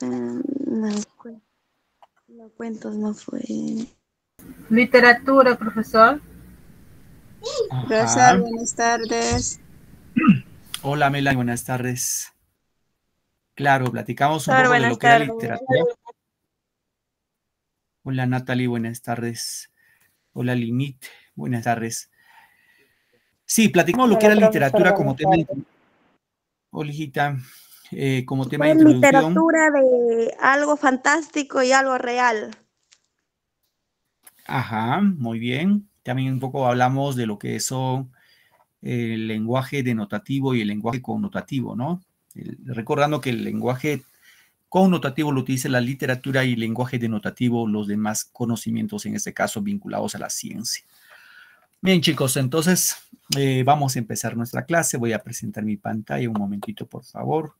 Mm, no, cuentos no fue. Literatura, profesor. buenas tardes. Hola, Melanie, buenas tardes. Claro, platicamos un poco de lo que era literatura. Hola, Natalie, buenas tardes. Hola, Linit, buenas tardes. Sí, platicamos lo que era literatura como tema. Hola, eh, como tema de literatura de algo fantástico y algo real. Ajá, muy bien. También un poco hablamos de lo que son eh, el lenguaje denotativo y el lenguaje connotativo, ¿no? recordando que el lenguaje connotativo lo utiliza la literatura y el lenguaje denotativo los demás conocimientos, en este caso vinculados a la ciencia. Bien, chicos, entonces eh, vamos a empezar nuestra clase. Voy a presentar mi pantalla un momentito, por favor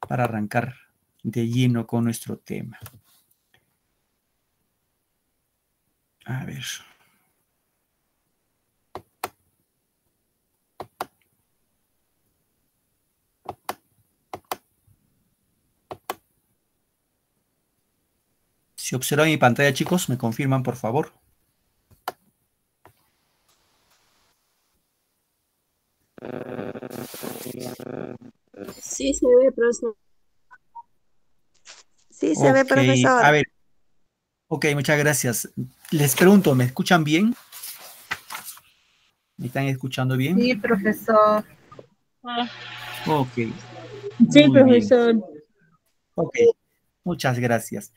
para arrancar de lleno con nuestro tema. A ver. Si observan mi pantalla, chicos, me confirman, por favor. Sí, se ve, profesor. Sí, se ve, profesor. A ver. Ok, muchas gracias. Les pregunto, ¿me escuchan bien? ¿Me están escuchando bien? Sí, profesor. Ok. Sí, profesor. Ok, muchas gracias.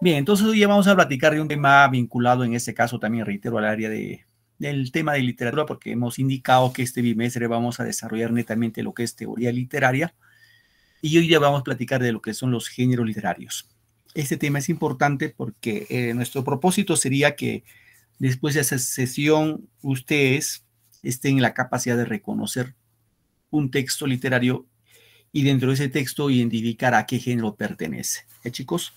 Bien, entonces hoy vamos a platicar de un tema vinculado en este caso también, reitero, al área de del tema de literatura, porque hemos indicado que este bimestre vamos a desarrollar netamente lo que es teoría literaria, y hoy ya vamos a platicar de lo que son los géneros literarios. Este tema es importante porque eh, nuestro propósito sería que después de esa sesión ustedes estén en la capacidad de reconocer un texto literario y dentro de ese texto identificar a qué género pertenece. ¿Eh, chicos?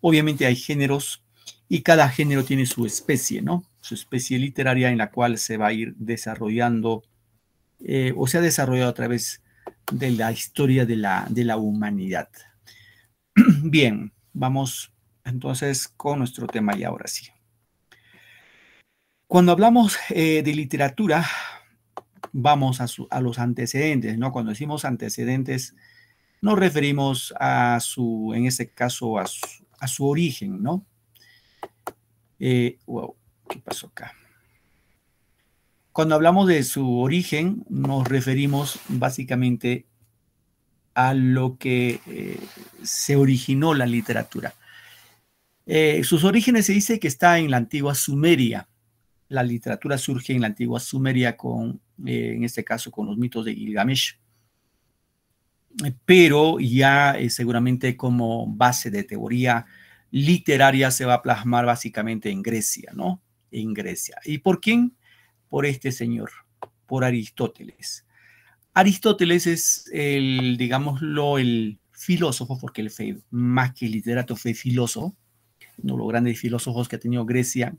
Obviamente hay géneros y cada género tiene su especie, ¿no? Su especie literaria en la cual se va a ir desarrollando eh, o se ha desarrollado a través de la historia de la, de la humanidad. Bien, vamos entonces con nuestro tema y ahora sí. Cuando hablamos eh, de literatura, vamos a, los antecedentes, ¿no? Cuando decimos antecedentes, nos referimos a su, en este caso, a su origen, ¿no? wow, eh, ¿qué pasó acá? Cuando hablamos de su origen, nos referimos básicamente a lo que eh, se originó la literatura. Eh, sus orígenes se dice que está en la antigua Sumeria. La literatura surge en la antigua Sumeria con, en este caso, con los mitos de Gilgamesh pero ya seguramente como base de teoría literaria se va a plasmar básicamente en Grecia, ¿no? En Grecia. ¿Y por quién? Por este señor, por Aristóteles. Aristóteles es el, digámoslo, el filósofo, porque él fue más que literato, fue filósofo, uno de los grandes filósofos que ha tenido Grecia,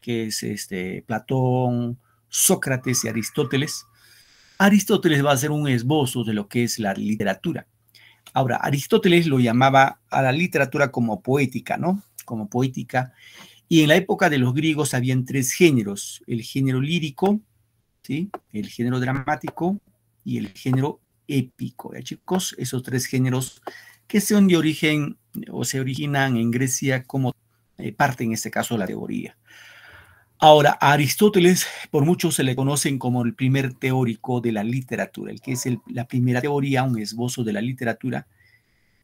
que es este, Platón, Sócrates y Aristóteles. Aristóteles va a ser un esbozo de lo que es la literatura. Ahora, Aristóteles lo llamaba a la literatura como poética, ¿no? Como poética. Y en la época de los griegos habían tres géneros, el género lírico, ¿sí? el género dramático y el género épico. ¿ya chicos, esos tres géneros que son de origen o se originan en Grecia como eh, parte en este caso de la teoría. Ahora, a Aristóteles por muchos se le conocen como el primer teórico de la literatura, el que es la primera teoría, un esbozo de la literatura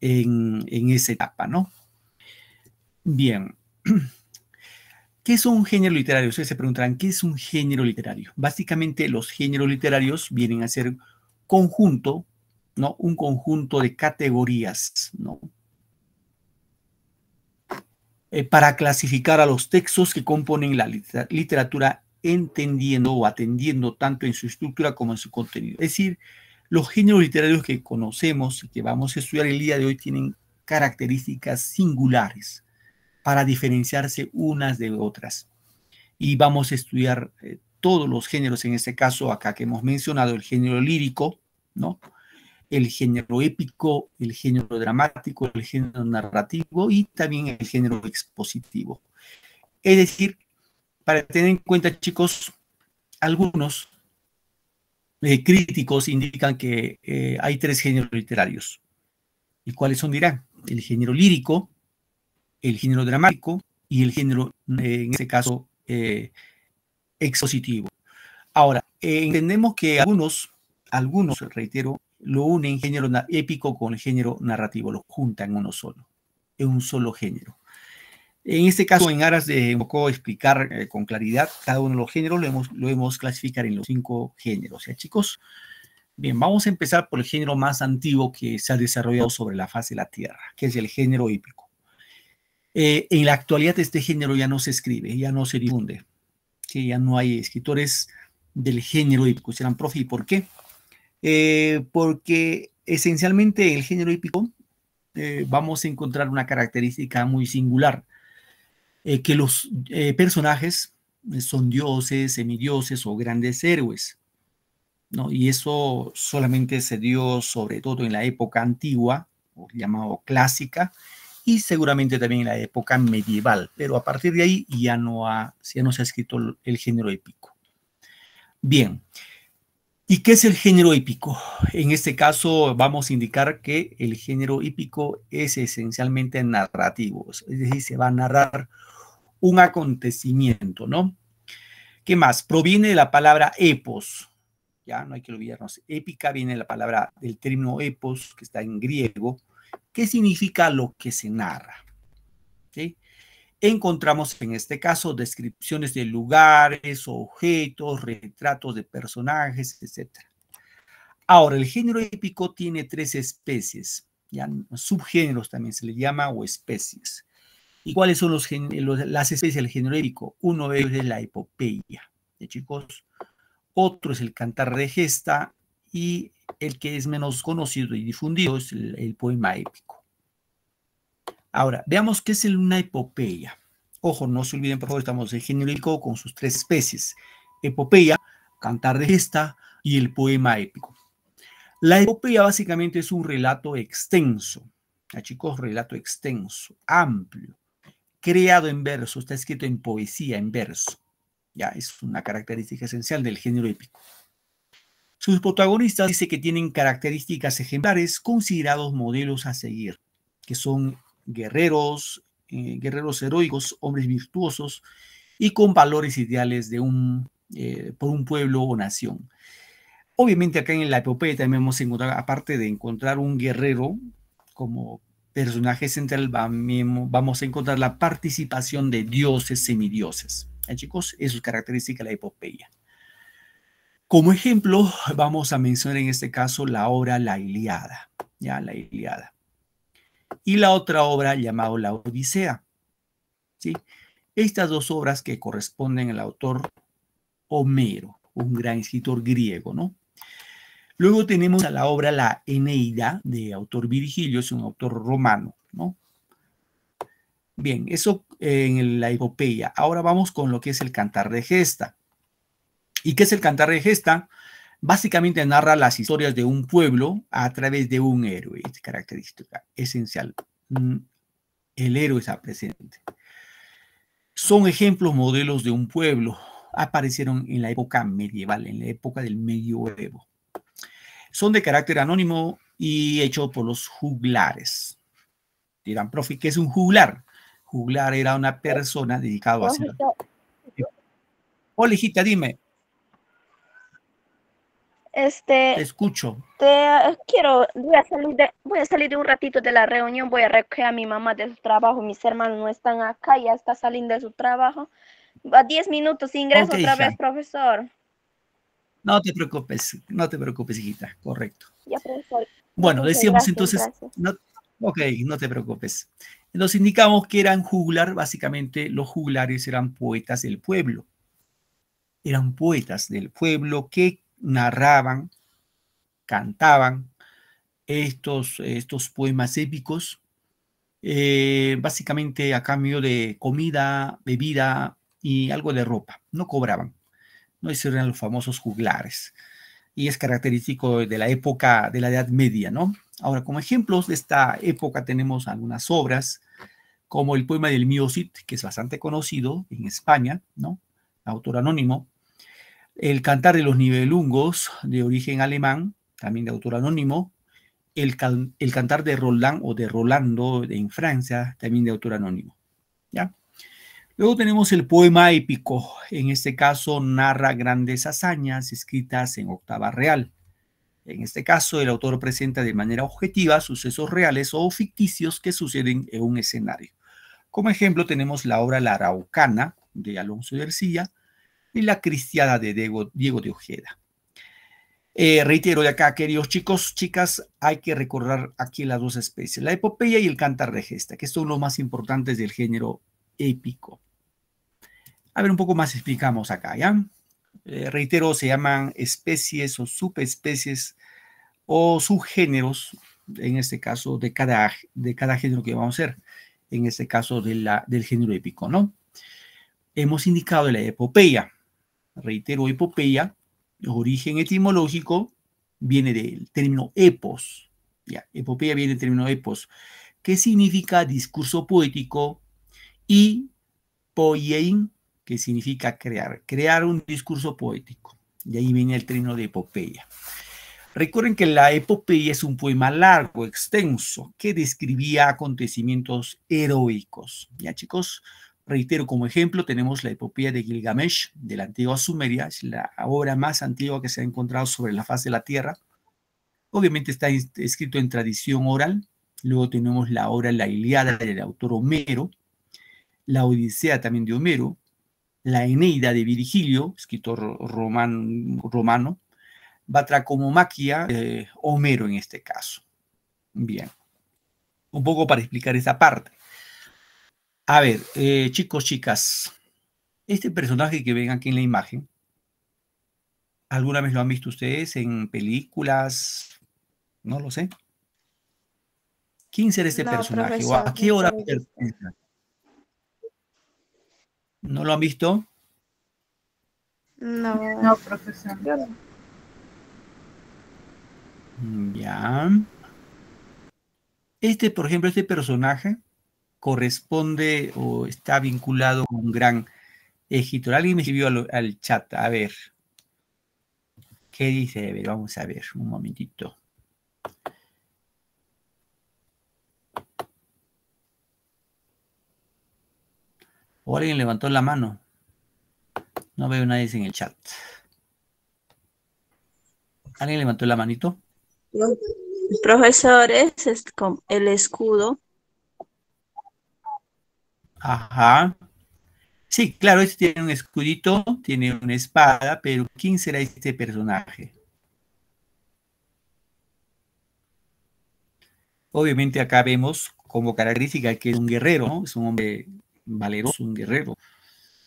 en, en esa etapa, ¿no? Bien. ¿Qué es un género literario? Ustedes se preguntarán, ¿qué es un género literario? Básicamente los géneros literarios vienen a ser conjunto, ¿no? Un conjunto de categorías, ¿no? Eh, para clasificar a los textos que componen la literatura entendiendo o atendiendo tanto en su estructura como en su contenido. Es decir, los géneros literarios que conocemos y que vamos a estudiar el día de hoy tienen características singulares para diferenciarse unas de otras. Y vamos a estudiar eh, todos los géneros, en este caso acá que hemos mencionado, el género lírico, ¿no? el género épico, el género dramático, el género narrativo y también el género expositivo. Es decir, para tener en cuenta, chicos, algunos eh, críticos indican que eh, hay tres géneros literarios. ¿Y cuáles son? Dirán, el género lírico, el género dramático y el género, eh, en este caso, expositivo. Ahora, entendemos que algunos, algunos, reitero, lo une género épico con género narrativo, lo juntan en uno solo, en un solo género. En este caso, en aras de un explicar eh, con claridad cada uno de los géneros, lo hemos, clasificar en los cinco géneros. ¿Ya, chicos? Bien, vamos a empezar por el género más antiguo que se ha desarrollado sobre la faz de la Tierra, que es el género épico. Eh, en la actualidad este género ya no se escribe, ya no se difunde, que ya no hay escritores del género épico. Serán, profe, ¿y por qué? Eh, porque esencialmente el género épico eh, vamos a encontrar una característica muy singular, eh, que los personajes son dioses, semidioses o grandes héroes. ¿no? Y eso solamente se dio sobre todo en la época antigua, llamado clásica, y seguramente también en la época medieval, pero a partir de ahí ya no, ya no se ha escrito el género épico. Bien, ¿Y qué es el género hípico? En este caso vamos a indicar que el género hípico es esencialmente narrativo, es decir, se va a narrar un acontecimiento, ¿no? ¿Qué más? Proviene de la palabra epos, ya no hay que olvidarnos, épica viene de la palabra del término epos, que está en griego, que significa lo que se narra, ¿sí? encontramos en este caso descripciones de lugares, objetos, retratos de personajes, etc. Ahora, el género épico tiene tres especies, ya subgéneros también se le llama o especies. ¿Y cuáles son las especies del género épico? Uno es la epopeya, de chicos? Otro es el cantar de gesta y el que es menos conocido y difundido es el poema épico. Ahora, veamos qué es una epopeya. Ojo, no se olviden, por favor, estamos en épico con sus tres especies. Epopeya, cantar de gesta y el poema épico. La epopeya básicamente es un relato extenso, ¿Ya, chicos, relato extenso, amplio, creado en verso, está escrito en poesía, en verso. Ya es una característica esencial del género épico. Sus protagonistas dice que tienen características ejemplares considerados modelos a seguir, que son guerreros, eh, guerreros heroicos, hombres virtuosos y con valores ideales de un, eh, por un pueblo o nación. Obviamente acá en la epopeya también vamos a aparte de encontrar un guerrero como personaje central, vamos a encontrar la participación de dioses, semidioses. ¿Eh, chicos, eso es característica de la epopeya. Como ejemplo, vamos a mencionar en este caso la obra La Iliada. Ya, la Iliada y la otra obra llamada La Odisea. ¿Sí? Estas dos obras que corresponden al autor Homero, un gran escritor griego, ¿no? Luego tenemos a la obra La Eneida, de autor Virgilio, es un autor romano, ¿no? Bien, eso en la epopeya. Ahora vamos con lo que es el cantar de gesta. ¿Y qué es el cantar de gesta? Básicamente narra las historias de un pueblo a través de un héroe, es característica esencial. Mm, el héroe está presente. Son ejemplos modelos de un pueblo. Aparecieron en la época medieval, en la época del medioevo. Son de carácter anónimo y hechos por los juglares. Dirán, profe, ¿qué es un juglar? Juglar era una persona dedicada a hacer... Olejita, dime. Este, escucho. Te, eh, quiero, voy a, salir de, voy a salir de un ratito de la reunión, voy a recoger a mi mamá de su trabajo, mis hermanos no están acá, ya está saliendo de su trabajo. A 10 minutos ingreso otra vez, profesor. No te preocupes, no te preocupes, hijita, correcto. Bueno, decíamos entonces, No, ok, no te preocupes. Nos indicamos que eran juglar, básicamente los juglares eran poetas del pueblo. Eran poetas del pueblo que narraban, cantaban estos, estos poemas épicos, eh, básicamente a cambio de comida, bebida y algo de ropa. No cobraban, no hicieron los famosos juglares. Y es característico de la época de la Edad Media, ¿no? Ahora, como ejemplos de esta época tenemos algunas obras, como el poema del Miosit, que es bastante conocido en España, ¿no? Autor anónimo, el Cantar de los Nibelungos, de origen alemán, también de autor anónimo. El, Cantar de Roland o de Rolando en Francia, también de autor anónimo. ¿ya? Luego tenemos el poema épico. En este caso narra grandes hazañas escritas en octava real. En este caso, el autor presenta de manera objetiva sucesos reales o ficticios que suceden en un escenario. Como ejemplo tenemos la obra La Araucana de Alonso de Ercilla, y La cristiana de Diego, de Ojeda. Eh, reitero de acá, queridos chicos, chicas, hay que recordar aquí las dos especies, la epopeya y el cantar de gesta, que son los más importantes del género épico. A ver, un poco más explicamos acá, ¿ya? Eh, reitero, se llaman especies o subespecies o subgéneros, en este caso, de cada, de cada género que vamos a hacer, en este caso del género épico, ¿no? Hemos indicado la epopeya, reitero, epopeya, origen etimológico viene del término epos. Ya, epopeya viene del término epos, que significa discurso poético, y poiein, que significa crear, crear un discurso poético. Y ahí viene el término de epopeya. Recuerden que la epopeya es un poema largo, extenso, que describía acontecimientos heroicos. Ya chicos, Reitero, como ejemplo, tenemos la epopeya de Gilgamesh de la antigua Sumeria, es la obra más antigua que se ha encontrado sobre la faz de la Tierra. Obviamente está escrito en tradición oral. Luego tenemos la obra La Iliada del autor Homero, la Odisea también de Homero, la Eneida de Virgilio, escritor romano, Batracomomaquia, Homero en este caso. Bien, un poco para explicar esa parte. A ver, eh, chicos, chicas, este personaje que ven aquí en la imagen, ¿alguna vez lo han visto ustedes en películas? No lo sé. ¿Quién será este personaje? a qué hora ¿No lo han visto? No, no, profesor. Ya. Este, por ejemplo, este personaje corresponde o está vinculado con un gran escritor. Alguien me escribió al, chat, a ver. ¿Qué dice? vamos a ver, un momentito. O alguien levantó la mano. No veo nadie en el chat. ¿Alguien levantó la manito? profesores es el escudo. Ajá. Sí, claro, este tiene un escudito, tiene una espada, pero ¿quién será este personaje? Obviamente acá vemos como característica que es un guerrero, es un hombre valeroso, un guerrero.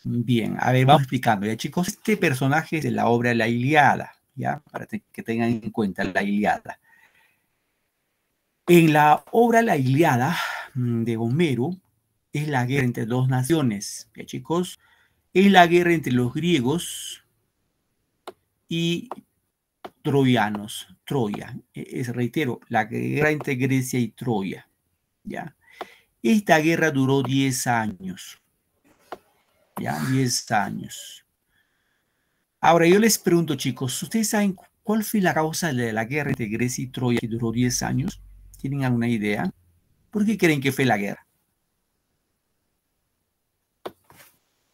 Bien, a ver, vamos explicando, ya chicos, este personaje es de la obra La Iliada, ya, para que tengan en cuenta La Iliada. En la obra La Iliada mm, de Homero, es la guerra entre dos naciones, ¿ya chicos? Es la guerra entre los griegos y troyanos, Troya. E-, es, reitero, la guerra entre Grecia y Troya, ¿ya? Esta guerra duró 10 años, ¿ya? 10 años. Ahora, yo les pregunto, chicos, ¿ustedes saben cuál fue la causa de la guerra entre Grecia y Troya que duró 10 años? ¿Tienen alguna idea? ¿Por qué creen que fue la guerra?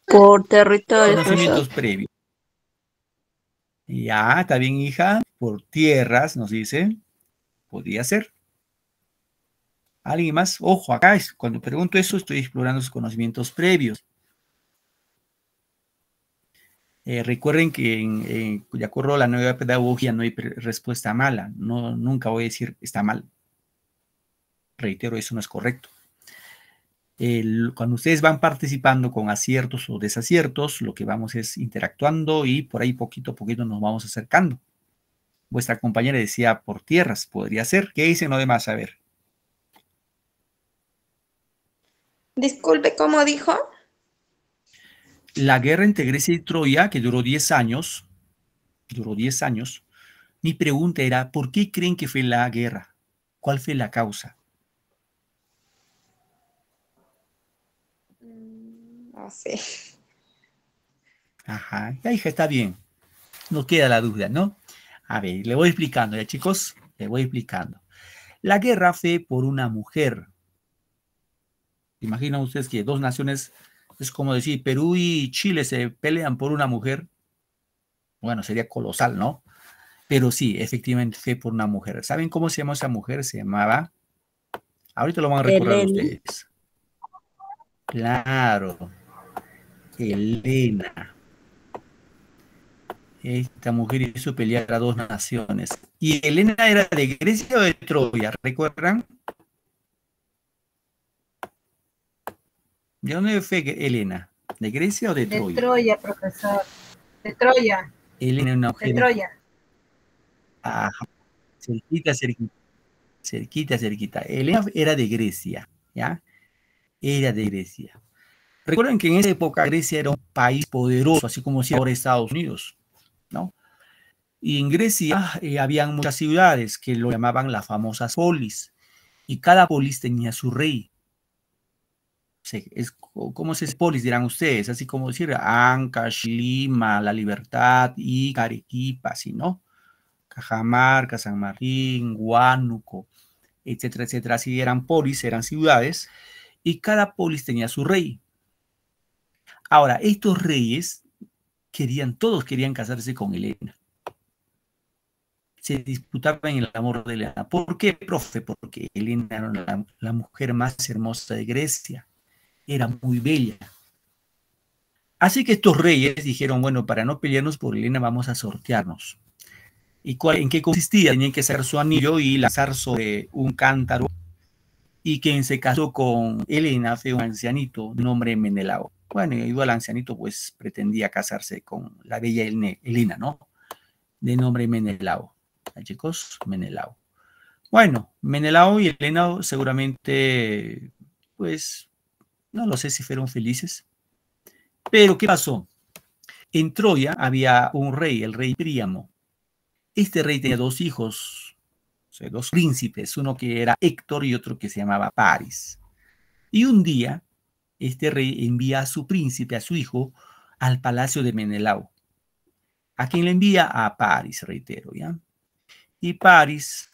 Por territorio. previos. Ya, está bien, hija. Por tierras, nos dice. Podría ser. ¿Alguien más? Ojo, acá es, cuando pregunto eso estoy explorando sus conocimientos previos. Eh, recuerden que en, en Cuyacorro la nueva pedagogía no hay respuesta mala. No, nunca voy a decir está mal. Reitero, eso no es correcto cuando ustedes van participando con aciertos o desaciertos, lo que vamos es interactuando y por ahí poquito a poquito nos vamos acercando. Vuestra compañera decía por tierras, podría ser. ¿Qué dicen los demás? A ver. Disculpe, ¿cómo dijo? La guerra entre Grecia y Troya, que duró 10 años, duró 10 años, mi pregunta era, ¿por qué creen que fue la guerra? ¿Cuál fue la causa? fe Ajá, ya hija, está bien. no queda la duda, ¿no? A ver, le voy explicando, ya chicos, le voy explicando. La guerra fue por una mujer. imagina ustedes que dos naciones, es como decir, Perú y Chile se pelean por una mujer. Bueno, sería colosal, ¿no? Pero sí, efectivamente fue por una mujer. ¿Saben cómo se llamó esa mujer? Se llamaba. Ahorita lo van a recordar ustedes. Claro, Elena Esta mujer hizo pelear a dos naciones. ¿Y Elena era de Grecia o de Troya? ¿Recuerdan? ¿De dónde fue Elena? ¿De Grecia o de Troya? De Troya, profesor. De Troya. Elena, una mujer. De Troya. cerquita, cerquita. Cerquita, cerquita. Elena era de Grecia, ¿ya? Era de Grecia. Recuerden que en esa época Grecia era un país poderoso, así como si ahora Estados Unidos, ¿no? Y en Grecia había eh, habían muchas ciudades que lo llamaban las famosas polis, y cada polis tenía su rey. Se, es, polis? Dirán ustedes, así como decir Ancash, Lima, La Libertad, y Arequipa, no? Cajamarca, San Martín, Huánuco, etcétera, etcétera. Así eran polis, eran ciudades, y cada polis tenía su rey. Ahora, estos reyes querían, todos querían casarse con Elena. Se disputaban el amor de Elena. ¿Por qué, profe? Porque Elena era la, mujer más hermosa de Grecia. Era muy bella. Así que estos reyes dijeron, bueno, para no pelearnos por Elena vamos a sortearnos. ¿Y cuál, en qué consistía? Tenían que hacer su anillo y lanzar sobre un cántaro. Y quien se casó con Elena fue un ancianito, nombre Menelao. Bueno, y ancianito, pues pretendía casarse con la bella Elena, ¿no? De nombre Menelao. Chicos, Menelao. Bueno, Menelao y Elena seguramente, pues, no lo sé si fueron felices. Pero, ¿qué pasó? En Troya había un rey, el rey Príamo. Este rey tenía dos hijos, o dos príncipes, uno que era Héctor y otro que se llamaba Paris. Y un día este rey envía a su príncipe, a su hijo, al palacio de Menelao, a quien le envía a París, reitero, ¿ya? Y París,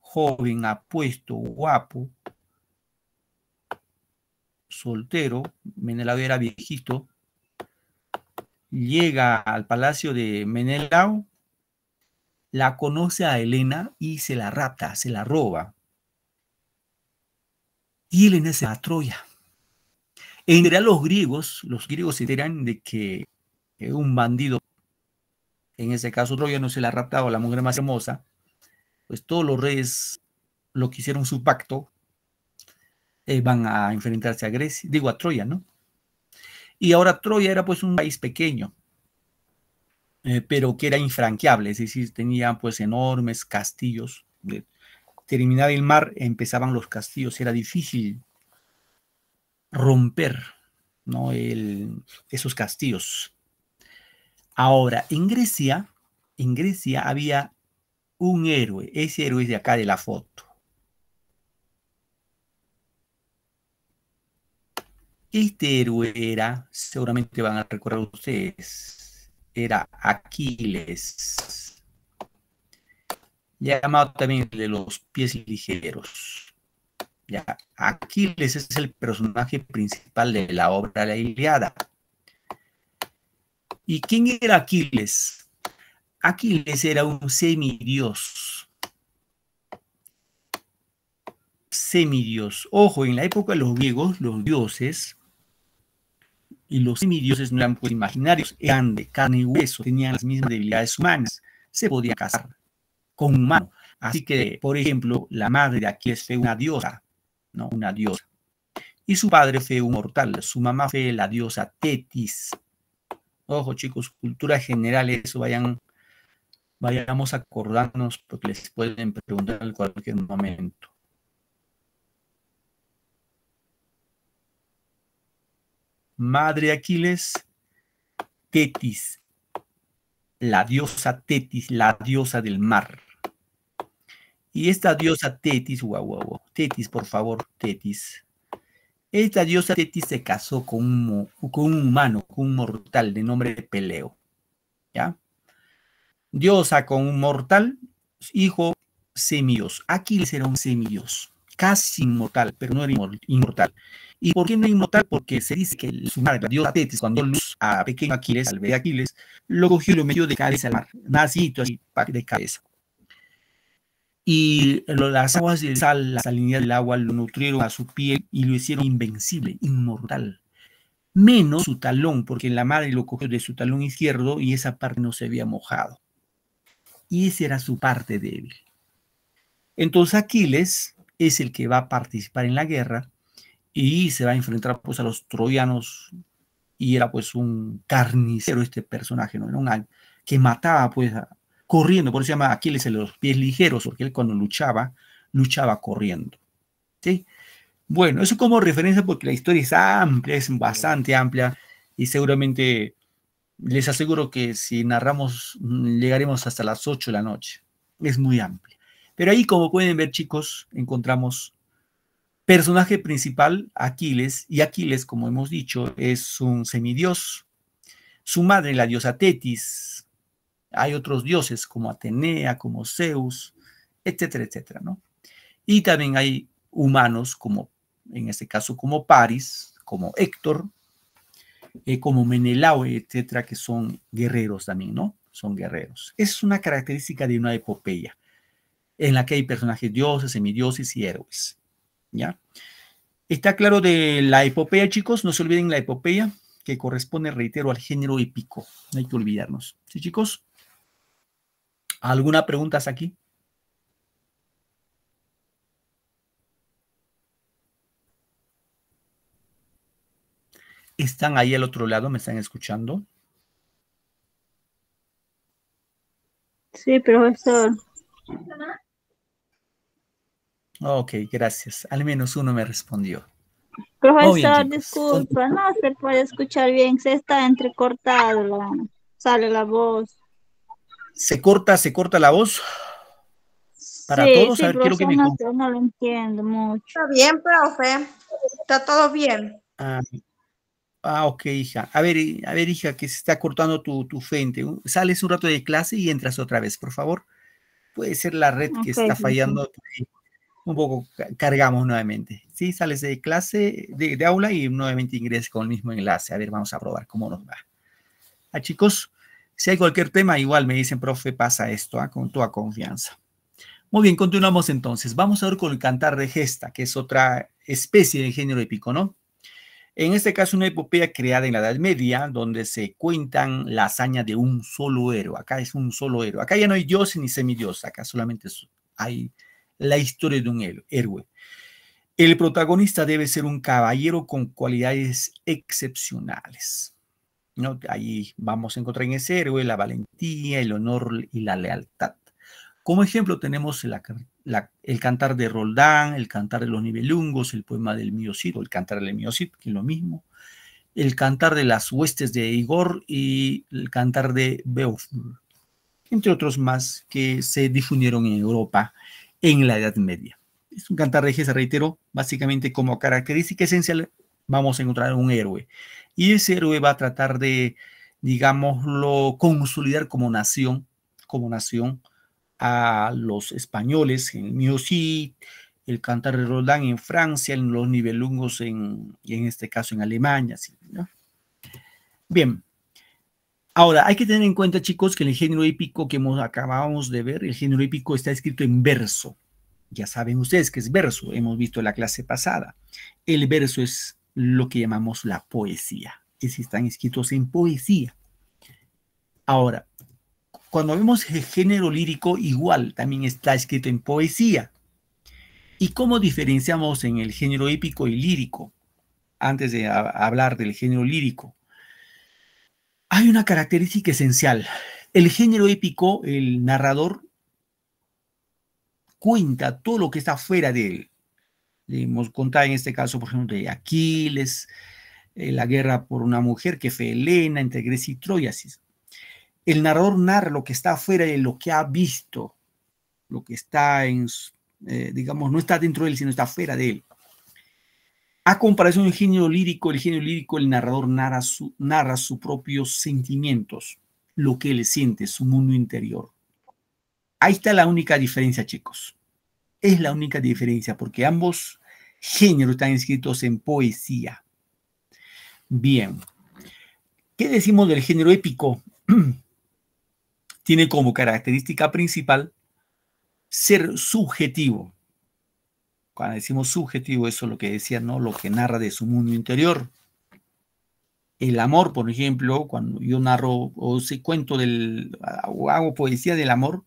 joven, apuesto, guapo, soltero, Menelao era viejito, llega al palacio de Menelao, la conoce a Helena y se la rapta, se la roba. Y Helena se va a Troya. En general los griegos, los griegos se enteran de que un bandido, en ese caso Troya, no se la a la mujer más hermosa, pues todos los reyes, lo que hicieron su pacto, eh, van a enfrentarse a Grecia, digo a Troya, ¿no? Y ahora Troya era pues un país pequeño, eh, pero que era infranqueable, es decir, tenían pues enormes castillos. De, terminaba el mar, empezaban los castillos, era difícil romper ¿no? El, esos castillos. Ahora, en Grecia, en Grecia había un héroe, ese héroe es de acá de la foto. Este héroe era, seguramente van a recordar ustedes, era Aquiles, llamado también de los pies ligeros. Aquiles es el personaje principal de la obra La Iliada. ¿Y quién era Aquiles? Aquiles era un semidios. Semidios. Ojo, en la época de los griegos, los dioses y los semidioses no eran pues, imaginarios, eran de carne y hueso, tenían las mismas debilidades humanas, se podían casar con humanos. Así que, por ejemplo, la madre de Aquiles fue una diosa, una diosa. Y su padre fue un mortal, su mamá fue la diosa Tetis. Ojo chicos, cultura general, eso vayan, vayamos acordándonos porque les pueden preguntar en cualquier momento. Madre Aquiles, Tetis, la diosa Tetis, la diosa del mar. Y esta diosa Tetis, guau, guau, Tetis, por favor, Tetis. Esta diosa Tetis se casó con un, humano, con un mortal de nombre de Peleo. ¿Ya? Diosa con un mortal, hijo semidios. Aquiles era un semidios, casi inmortal, pero no era inmortal. ¿Y por qué no inmortal? Porque se dice que su madre, la diosa Tetis, cuando luz a pequeño Aquiles, al bebé Aquiles, lo cogió y lo metió de cabeza al mar, nacito así, de cabeza y las aguas del sal, la salinidad del agua lo nutrieron a su piel y lo hicieron invencible, inmortal. Menos su talón, porque la madre lo cogió de su talón izquierdo y esa parte no se había mojado. Y esa era su parte débil. Entonces Aquiles es el que va a participar en la guerra y se va a enfrentar pues a los troyanos y era pues un carnicero este personaje, ¿no? que mataba pues a, corriendo, por eso se llama Aquiles en los pies ligeros, porque él cuando luchaba, luchaba corriendo. ¿sí? Bueno, eso como referencia porque la historia es amplia, es bastante amplia y seguramente les aseguro que si narramos mm, llegaremos hasta las 8 de la noche. Es muy amplia. Pero ahí como pueden ver chicos, encontramos personaje principal, Aquiles, y Aquiles, como hemos dicho, es un semidios. Su madre, la diosa Tetis, hay otros dioses como Atenea, como Zeus, etcétera, etcétera, ¿no? Y también hay humanos como, en este caso, como Paris, como Héctor, eh, como Menelao, etcétera, que son guerreros también, ¿no? Son guerreros. Es una característica de una epopeya en la que hay personajes dioses, semidioses y héroes, ¿ya? Está claro de la epopeya, chicos, no se olviden la epopeya, que corresponde, reitero, al género épico. No hay que olvidarnos. ¿Sí, chicos? ¿Alguna pregunta aquí? ¿Están ahí al otro lado? ¿Me están escuchando? Sí, profesor. Ok, gracias. Al menos uno me respondió. Profesor, disculpa, no se puede escuchar bien, se está entrecortado, sale la voz se corta, se corta la voz. Para todos, a ver, quiero que me no, no lo entiendo mucho. Está bien, profe. Está todo bien. Ah, ah, ok, hija. A ver, a ver, hija, que se está cortando tu, tu frente. Sales un rato de clase y entras otra vez, por favor. Puede ser la red que está fallando. Un poco cargamos nuevamente. Sí, sales de clase, de, de aula y nuevamente ingresas con el mismo enlace. A ver, vamos a probar cómo nos va. Ah, chicos, si hay cualquier tema, igual me dicen, profe, pasa esto, ah, con toda confianza. Muy bien, continuamos entonces. Vamos a ver con el cantar de gesta, que es otra especie de género épico, ¿no? En este caso, una epopeya creada en la Edad Media, donde se cuentan las hazañas de un solo héroe. Acá es un solo héroe. Acá ya no hay dios ni semidios. Acá solamente hay la historia de un héroe. El protagonista debe ser un caballero con cualidades excepcionales. Ahí vamos a encontrar en ese héroe la valentía, el honor y la lealtad. Como ejemplo tenemos el cantar de Roldán, el cantar de los Nibelungos, el poema del Miocid o el cantar del Miocid, que es lo mismo, el cantar de las huestes de Igor y el cantar de Beowulf, entre otros más que se difundieron en Europa en la Edad Media. Es un cantar de se reitero, básicamente como característica esencial vamos a encontrar un héroe. Y ese héroe va a tratar de, digámoslo, consolidar como nación, como nación a los españoles en Miosí, el Cantar de Roland en Francia, en los nivelungos en, en este caso en Alemania. ¿sí, no? Bien, ahora hay que tener en cuenta chicos que el género épico que hemos, acabamos de ver, el género épico está escrito en verso. Ya saben ustedes que es verso, hemos visto en la clase pasada. El verso es lo que llamamos la poesía que si están escritos en poesía. Ahora, cuando vemos el género lírico, igual también está escrito en poesía. ¿Y cómo diferenciamos en el género épico y lírico? Antes de hablar del género lírico, hay una característica esencial. El género épico, el narrador cuenta todo lo que está fuera de él. Leímos contar en este caso, por ejemplo, de Aquiles, eh, la guerra por una mujer que fue Helena entre Grecia y Troya. El narrador narra lo que está afuera de lo que ha visto, lo que está en, eh, digamos, no está dentro de él, sino está fuera de él. A comparación del genio lírico, el genio lírico, el narrador narra, su, narra sus propios sentimientos, lo que él siente, su mundo interior. Ahí está la única diferencia, chicos. Es la única diferencia, porque ambos géneros están inscritos en poesía. Bien, ¿qué decimos del género épico? Tiene como característica principal ser subjetivo. Cuando decimos subjetivo, eso es lo que decía, ¿no? Lo que narra de su mundo interior. El amor, por ejemplo, cuando yo narro o se cuento del, o hago poesía del amor,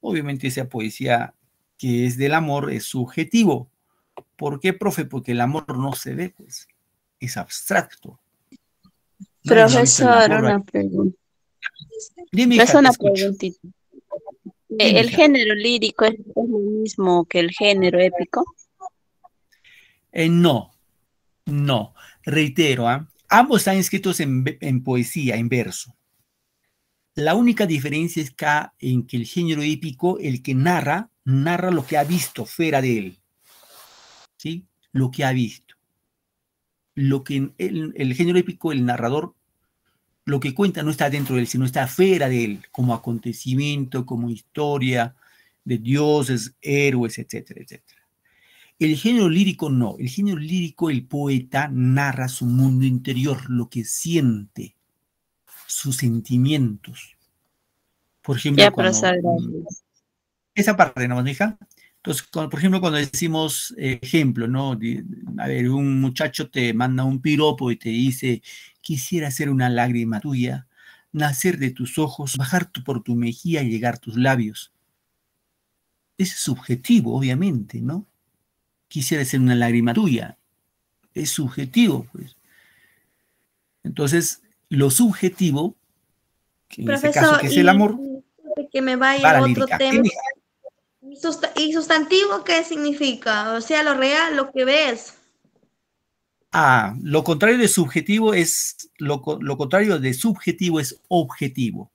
obviamente esa poesía que es del amor es subjetivo. ¿Por qué, profe? Porque el amor no se ve, pues. Es abstracto. Profesor, una pregunta. Dime, una preguntita. ¿El género lírico es lo mismo que el género épico? Eh, no, no. Reitero, ¿ah? ambos están escritos en, poesía, en verso. La única diferencia que en que el género épico, el que narra, narra lo que ha visto fuera de él. ¿Sí? Lo que ha visto. Lo que en el, género épico, el narrador, lo que cuenta no está dentro de él, sino está fuera de él, como acontecimiento, como historia de dioses, héroes, etcétera, etcétera. El género lírico no. El género lírico, el poeta narra su mundo interior, lo que siente, sus sentimientos. Por ejemplo, esa parte ¿no, mija? Entonces, por ejemplo, cuando decimos eh, ejemplo, ¿no? A ver, un muchacho te manda un piropo y te dice, quisiera ser una lágrima tuya, nacer de tus ojos, bajar por tu mejilla y llegar a tus labios. es subjetivo, obviamente, ¿no? Quisiera ser una lágrima tuya. Es subjetivo, pues. Entonces, lo subjetivo, que en este caso que es el amor, que me vaya a otro tema. ¿Y sustantivo qué significa? O sea, lo real, lo que ves. Ah, lo contrario de subjetivo es, lo, contrario de subjetivo es objetivo.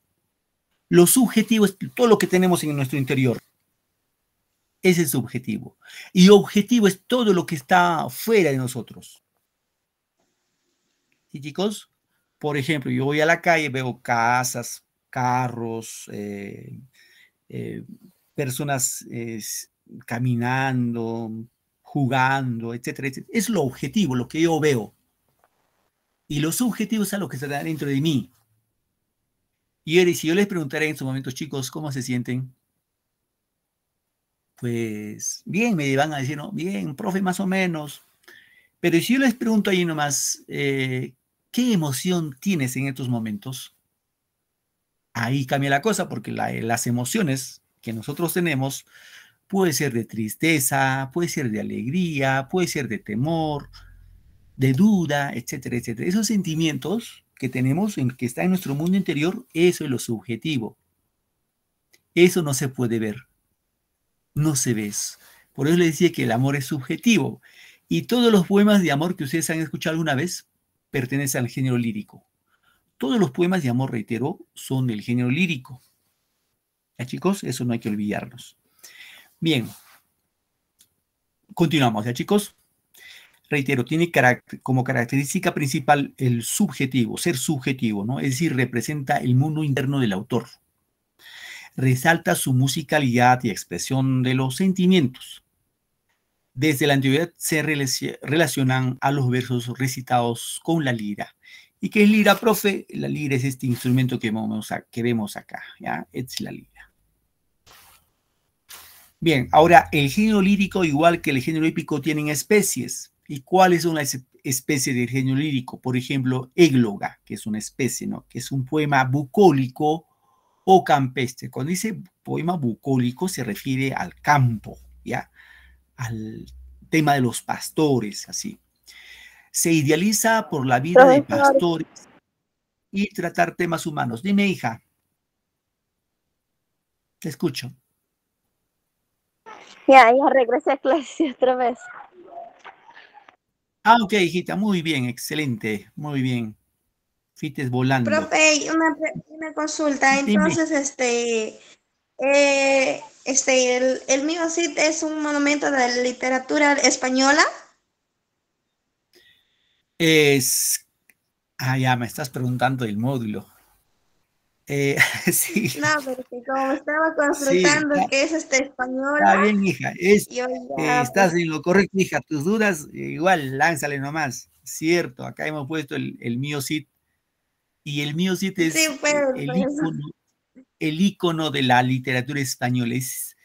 Lo subjetivo es todo lo que tenemos en nuestro interior. Ese es subjetivo. Y objetivo es todo lo que está fuera de nosotros. ¿Sí, chicos? Por ejemplo, yo voy a la calle, veo casas, carros, eh, eh, personas caminando, jugando, etcétera, Es lo objetivo, lo que yo veo. Y los subjetivo es a que están dentro de mí. Y si yo les preguntara en estos momentos, chicos, ¿cómo se sienten? Pues bien, me van a decir, no, bien, profe, más o menos. Pero si yo les pregunto ahí nomás, eh, ¿qué emoción tienes en estos momentos? Ahí cambia la cosa porque las emociones que nosotros tenemos puede ser de tristeza, puede ser de alegría, puede ser de temor, de duda, etcétera, etcétera. Esos sentimientos que tenemos, en, que está en nuestro mundo interior, eso es lo subjetivo. Eso no se puede ver, no se ve. Por eso le decía que el amor es subjetivo. Y todos los poemas de amor que ustedes han escuchado alguna vez pertenecen al género lírico. Todos los poemas de amor, reitero, son del género lírico chicos? Eso no hay que olvidarnos. Bien. Continuamos, ¿ya chicos? Reitero, tiene como característica principal el subjetivo, ser subjetivo, ¿no? Es decir, representa el mundo interno del autor. Resalta su musicalidad y expresión de los sentimientos. Desde la antigüedad se relacionan a los versos recitados con la lira. ¿Y qué es lira, profe? La lira es este instrumento que vemos, que acá, ¿ya? Es la lira. Bien, ahora el genio lírico, igual que el género épico, tienen especies. ¿Y cuál es una especie del genio lírico? Por ejemplo, égloga, que es una especie, ¿no? Que es un poema bucólico o campestre. Cuando dice poema bucólico se refiere al campo, ¿ya? Al tema de los pastores, así. Se idealiza por la vida de pastores y tratar temas humanos. Dime, hija. Te escucho. Ya, ya regresé a clase otra vez. Ah, ok, hijita, muy bien, excelente, muy bien. Fites volando. Profe, una, una consulta. Entonces, este, eh, este, el, mío CIT es un monumento de la literatura española. Es, ah, ya me estás preguntando el módulo. Eh, no, pero como estaba consultando que es este español. Está bien, hija. Eh, pues. estás en lo correcto, hija. Tus dudas, eh, igual, lánzale nomás. Cierto, acá hemos puesto el, el MioSit. Y el MioSit es pues, el, icono, pues. de la literatura española. Es,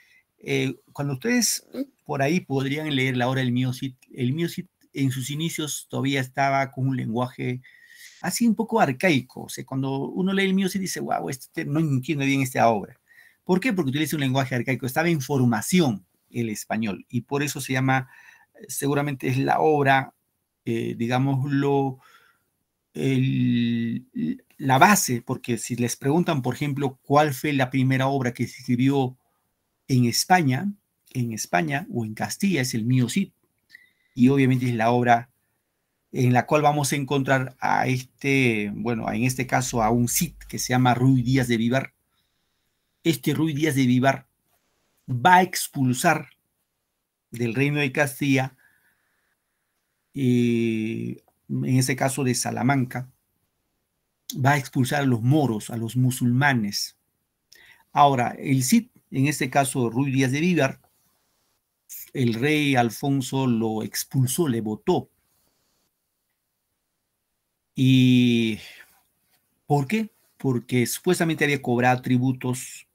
cuando ustedes por ahí podrían leer la hora del MioSit, el MioSit en sus inicios todavía estaba con un lenguaje así un poco arcaico. O sea, cuando uno lee el mío se dice, wow, este no entiendo bien esta obra. ¿Por qué? Porque utiliza un lenguaje arcaico, estaba en formación el español y por eso se llama, seguramente es la obra, eh, digámoslo, la base, porque si les preguntan, por ejemplo, cuál fue la primera obra que se escribió en España, en España o en Castilla es el Mío sí, y obviamente es la obra en la cual vamos a encontrar a este, bueno, en este caso a un cid que se llama Ruy Díaz de Vivar. Este Ruy Díaz de Vivar va a expulsar del reino de Castilla, eh, en este caso de Salamanca, va a expulsar a los moros, a los musulmanes. Ahora, el Cid, en este caso Ruy Díaz de Vivar, el rey Alfonso lo expulsó, le votó ¿Y por qué? Porque supuestamente había cobrado tributos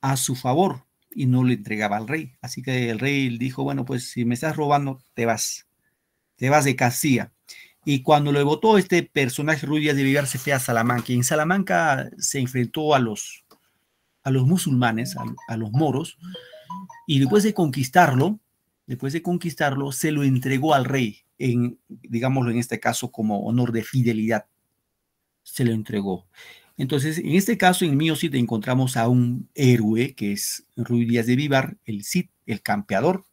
a su favor y no le entregaba al rey. Así que el rey dijo, bueno, pues si me estás robando, te vas, te vas de Castilla. Y cuando lo votó este personaje rubio de Vivar se fue a Salamanca. Y en Salamanca se enfrentó a los, a los musulmanes, a, a, los moros, y después de conquistarlo, después de conquistarlo, se lo entregó al rey en, digámoslo en este caso, como honor de fidelidad. Se lo entregó. Entonces, en este caso, en mío Cid encontramos a un héroe que es Ruy Díaz de Vivar, el Cid, el campeador,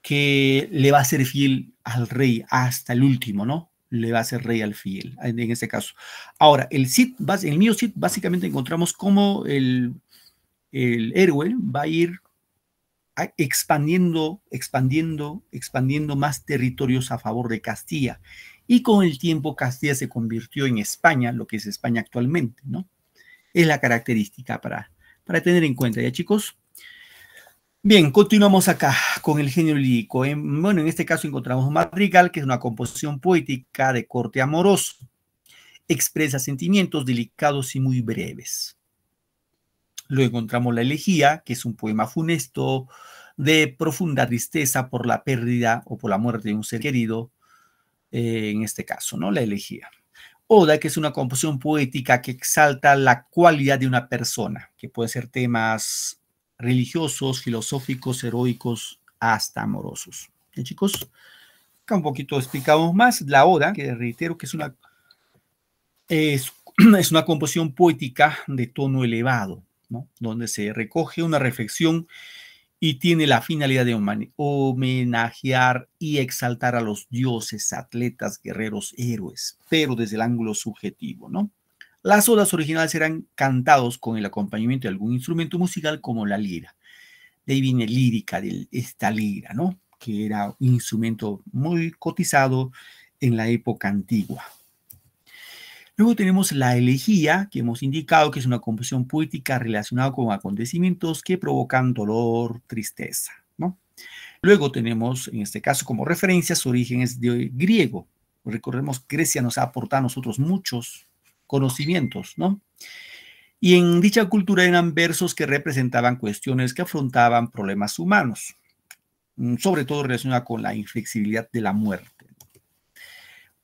que le va a ser fiel al rey hasta el último, ¿no? Le va a ser rey al fiel, en este caso. Ahora, el Cid, el mío Cid, básicamente encontramos cómo el héroe va a ir expandiendo, expandiendo, expandiendo más territorios a favor de Castilla. Y con el tiempo Castilla se convirtió en España, lo que es España actualmente, ¿no? Es la característica para, para tener en cuenta, ¿ya chicos? Bien, continuamos acá con el género lírico. bueno, en este caso encontramos madrigal, que es una composición poética de corte amoroso. Expresa sentimientos delicados y muy breves. Luego encontramos la elegía, que es un poema funesto, de profunda tristeza por la pérdida o por la muerte de un ser querido, eh, en este caso, ¿no? La elegía. Oda, que es una composición poética que exalta la cualidad de una persona, que puede ser temas religiosos, filosóficos, heroicos, hasta amorosos. chicos? Acá un poquito explicamos más. La Oda, que reitero que es una, es una composición poética de tono elevado, donde se recoge una reflexión y tiene la finalidad de homenajear y exaltar a los dioses, atletas, guerreros, héroes, pero desde el ángulo subjetivo, ¿no? Las odas originales eran cantados con el acompañamiento de algún instrumento musical como la lira. De ahí viene lírica, de esta lira, ¿no? Que era un instrumento muy cotizado en la época antigua. Luego tenemos la elegía, que hemos indicado que es una composición poética relacionada con acontecimientos que provocan dolor, tristeza. Luego tenemos, en este caso, como referencia, referencias orígenes de griego. Recordemos, Grecia nos ha aportado a nosotros muchos conocimientos, ¿no? Y en dicha cultura eran versos que representaban cuestiones que afrontaban problemas humanos, mm, sobre todo relacionados con la inflexibilidad de la muerte.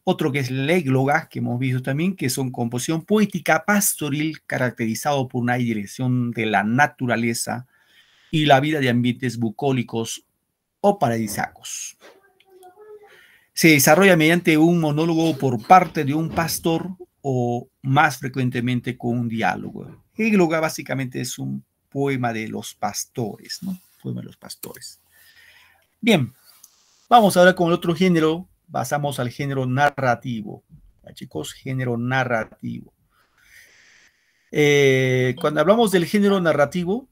Otro que es égloga, que hemos visto también, que son composición poética pastoril caracterizado por una dirección de la naturaleza y la vida de ambientes bucólicos o paradisacos. Se desarrolla mediante un monólogo por parte de un pastor o más frecuentemente con un diálogo. Égloga básicamente es un poema de los pastores, ¿no? Poema de los pastores. Bien, vamos ahora con el otro género pasamos al género narrativo. chicos, género narrativo. Eh, cuando hablamos del género narrativo,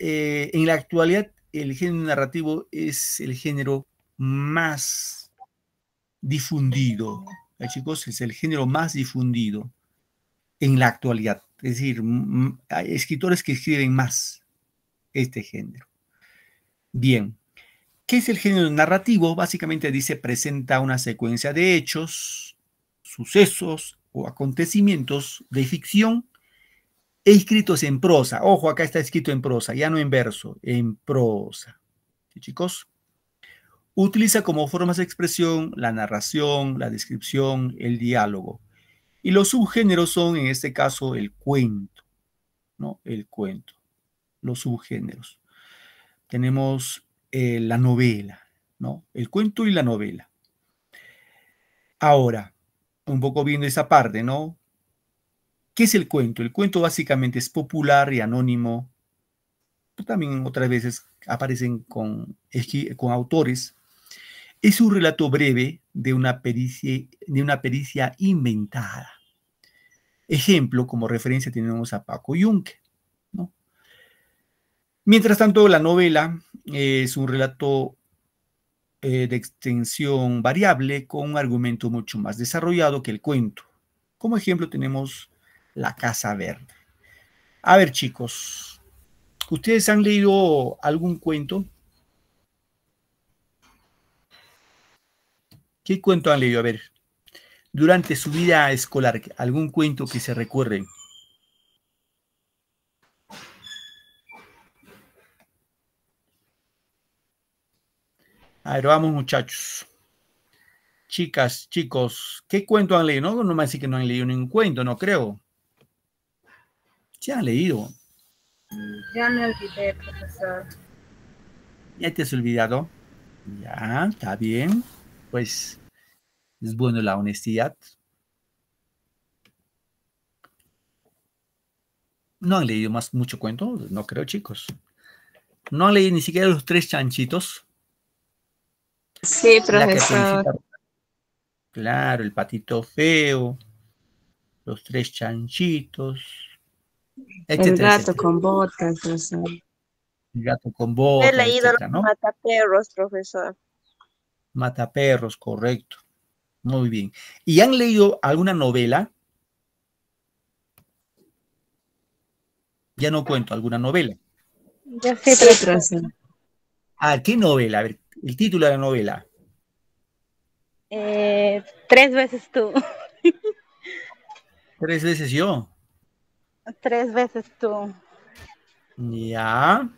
eh, en la actualidad el género narrativo es el género más difundido. chicos, es el género más difundido en la actualidad. Es decir, hay escritores que escriben más este género. Bien, ¿Qué es el género narrativo? Básicamente dice presenta una secuencia de hechos, sucesos o acontecimientos de ficción e escritos en prosa. Ojo, acá está escrito en prosa, ya no en verso, en prosa. ¿Sí, chicos? Utiliza como formas de expresión la narración, la descripción, el diálogo. Y los subgéneros son, en este caso, el cuento, ¿no? El cuento, los subgéneros. Tenemos eh, la novela, ¿no? El cuento y la novela. Ahora, un poco viendo esa parte, ¿no? ¿Qué es el cuento? El cuento básicamente es popular y anónimo. Pues, también otras veces aparecen con, con autores. Es un relato breve de una, pericia, de una pericia inventada. Ejemplo, como referencia tenemos a Paco Junque ¿no? Mientras tanto, la novela eh, es un relato eh, de extensión variable con un argumento mucho más desarrollado que el cuento. Como ejemplo tenemos La Casa Verde. A ver chicos, ¿ustedes han leído algún cuento? ¿Qué cuento han leído? A ver, durante su vida escolar, algún cuento que se recuerden. A ver, vamos muchachos. Chicas, chicos, ¿qué cuento han leído? No, no me dice que no han leído ningún cuento, no creo. ya han leído? Ya me olvidé, profesor. ¿Ya te has olvidado? Ya, está bien. Pues es bueno la honestidad. No han leído más mucho cuento, no creo, chicos. No han leído ni siquiera los tres chanchitos. Sí, profesor. Claro, el patito feo, los tres chanchitos. Etcétera, el gato con botas, profesor. El gato con botas. He leído los mataperros, profesor. Mataperros, correcto. Muy bien. ¿Y han leído alguna novela? Ya no cuento, ¿alguna novela? Ya sé, sí, profesor. Ah, ¿qué novela? A ver, el título de la novela. Eh, tres veces tú. ¿Tres veces yo? Tres veces tú. Ya.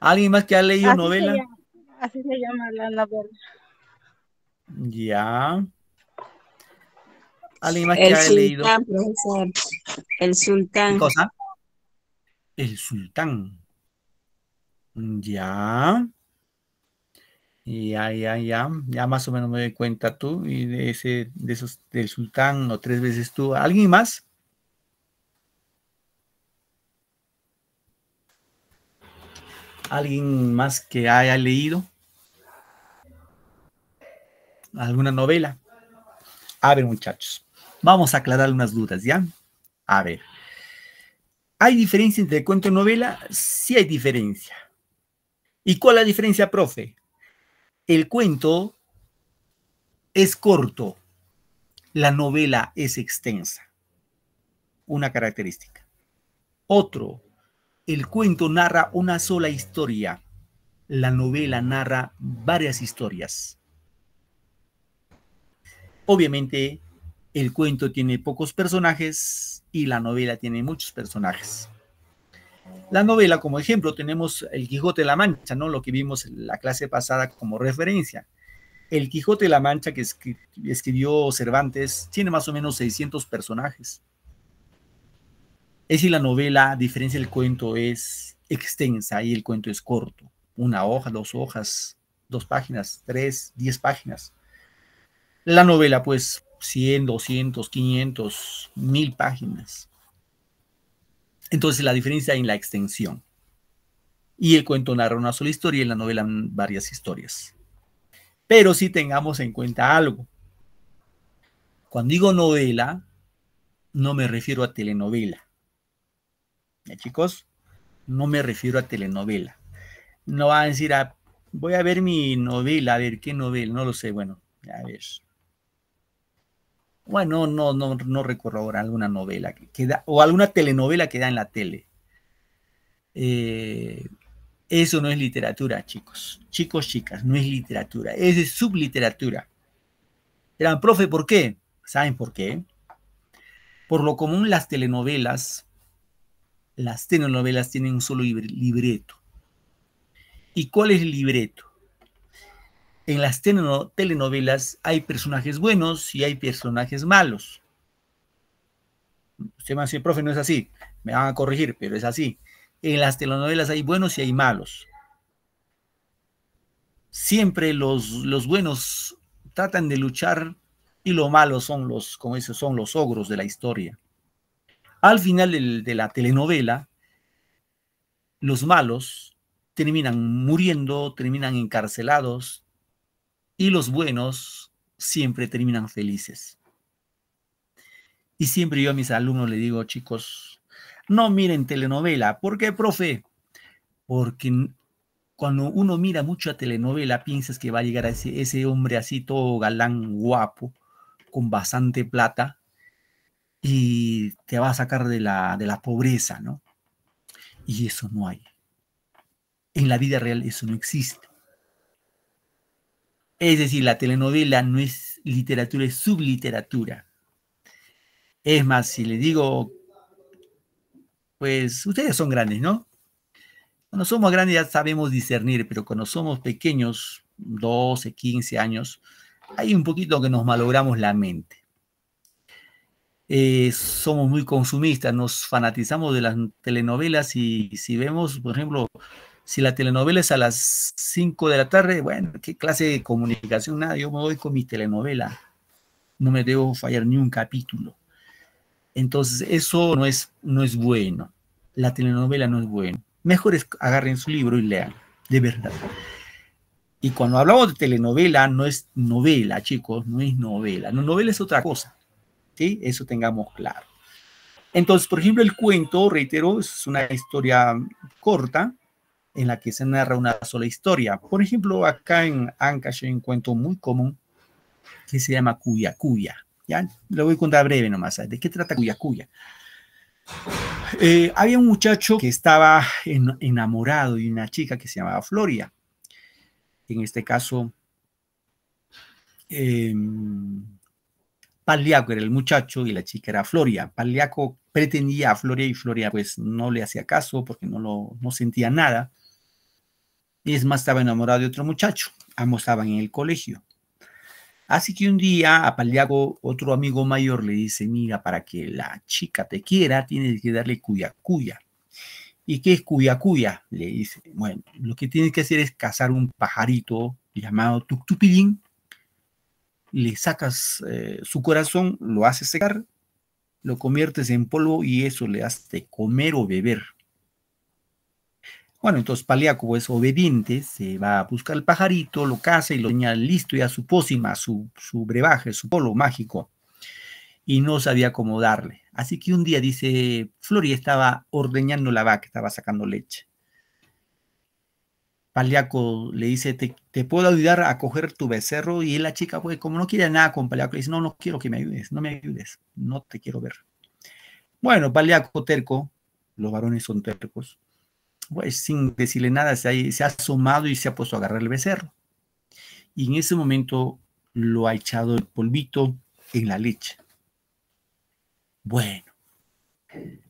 ¿Alguien más que ha leído novela? así se llama la novela. Ya. ¿Alguien más que el ha sultán, leído? Profesor. El sultán. ¿Qué cosa? El sultán. Ya. Y ya, ya, ya, ya más o menos me doy cuenta tú y de ese, de esos, del sultán o tres veces tú. ¿Alguien más? ¿Alguien más que haya leído? ¿Alguna novela? A ver, muchachos, vamos a aclarar unas dudas, ¿ya? A ver. ¿Hay diferencia entre cuento y novela? Sí hay diferencia. ¿Y cuál es la diferencia, profe? El cuento es corto, la novela es extensa. Una característica. Otro, el cuento narra una sola historia, la novela narra varias historias. Obviamente, el cuento tiene pocos personajes y la novela tiene muchos personajes la novela, como ejemplo, tenemos El Quijote de la Mancha, ¿no? Lo que vimos en la clase pasada como referencia. El Quijote de la Mancha que escribió Cervantes tiene más o menos 600 personajes. Es decir, la novela, a diferencia del cuento, es extensa y el cuento es corto. Una hoja, dos hojas, dos páginas, tres, diez páginas. La novela, pues, 100, 200, 500, mil páginas. Entonces la diferencia en la extensión. Y el cuento narra una sola historia y la novela varias historias. Pero sí tengamos en cuenta algo. Cuando digo novela, no me refiero a telenovela. ¿Ya chicos? No me refiero a telenovela. No va a decir, ah, voy a ver mi novela, a ver qué novela, no lo sé. Bueno, a ver, bueno, no, no, no recuerdo ahora alguna novela que, queda o alguna telenovela que da en la tele. Eh, eso no es literatura, chicos. Chicos, chicas, no es literatura, es subliteratura. Eran, profe, ¿por qué? ¿Saben por qué? Por lo común las telenovelas, las telenovelas tienen un solo libreto. ¿Y cuál es el libreto? en las telenovelas hay personajes buenos y hay personajes malos. Se me hace profe, no es así. Me van a corregir, pero es así. En las telenovelas hay buenos y hay malos. Siempre los, los buenos tratan de luchar y los malos son los, como son los ogros de la historia. Al final de la telenovela, los malos terminan muriendo, terminan encarcelados, y los buenos siempre terminan felices. Y siempre yo a mis alumnos le digo, chicos, no miren telenovela. ¿Por qué, profe? Porque cuando uno mira mucho a telenovela, piensas que va a llegar a ese, hombre así, todo galán, guapo, con bastante plata, y te va a sacar de la pobreza, ¿no? Y eso no hay. En la vida real eso no existe. Es decir, la telenovela no es literatura, es subliteratura. Es más, si le digo, pues ustedes son grandes, ¿no? Cuando somos grandes ya sabemos discernir, pero cuando somos pequeños, 12, 15 años, hay un poquito que nos malogramos la mente. Eh, somos muy consumistas, nos fanatizamos de las telenovelas y si vemos, por ejemplo, si la telenovela es a las 5 de la tarde, bueno, qué clase de comunicación, nada, yo me voy con mi telenovela. No me debo fallar ni un capítulo. Entonces, eso no es, no es bueno. La telenovela no es bueno. Mejor es, agarren su libro y lean, de verdad. Y cuando hablamos de telenovela, no es novela, chicos, no es novela. No, novela es otra cosa. ¿sí? Eso tengamos claro. Entonces, por ejemplo, el cuento, reitero, es una historia corta, en la que se narra una sola historia. Por ejemplo, acá en Ancash hay un cuento muy común que se llama Cuya Cuya. Ya lo voy a contar breve nomás. ¿De qué trata Cuya Cuya? Eh, había un muchacho que estaba enamorado de una chica que se llamaba Floria. En este caso, eh, Paliaco era el muchacho y la chica era Floria. Paliaco pretendía a Floria y Floria pues no le hacía caso porque no, no sentía nada. Y es más, estaba enamorado de otro muchacho. Ambos estaban en el colegio. Así que un día a Paliago, otro amigo mayor, le dice, mira, para que la chica te quiera, tienes que darle cuya cuya. ¿Y qué es cuya cuya? Le dice, bueno, lo que tienes que hacer es cazar un pajarito llamado tuctupidín. le sacas eh, su corazón, lo haces secar, lo conviertes en polvo y eso le hace de comer o beber. Bueno, entonces Paliaco es obediente, se va a buscar el pajarito, lo caza y lo tenía listo ya su pócima, su, su brebaje, su polo mágico, y no sabía cómo darle. Así que un día dice, Flori estaba ordeñando la vaca, estaba sacando leche. Paliaco le dice, te, puedo ayudar a coger tu becerro. Y la chica, pues, como no quiere nada con Paliaco, le dice, no, no quiero que me ayudes, no me ayudes, no te quiero ver. Bueno, Paliaco terco, los varones son tercos, pues, sin decirle nada, se ha, asomado y se ha puesto a agarrar el becerro. Y en ese momento lo ha echado el polvito en la leche. Bueno,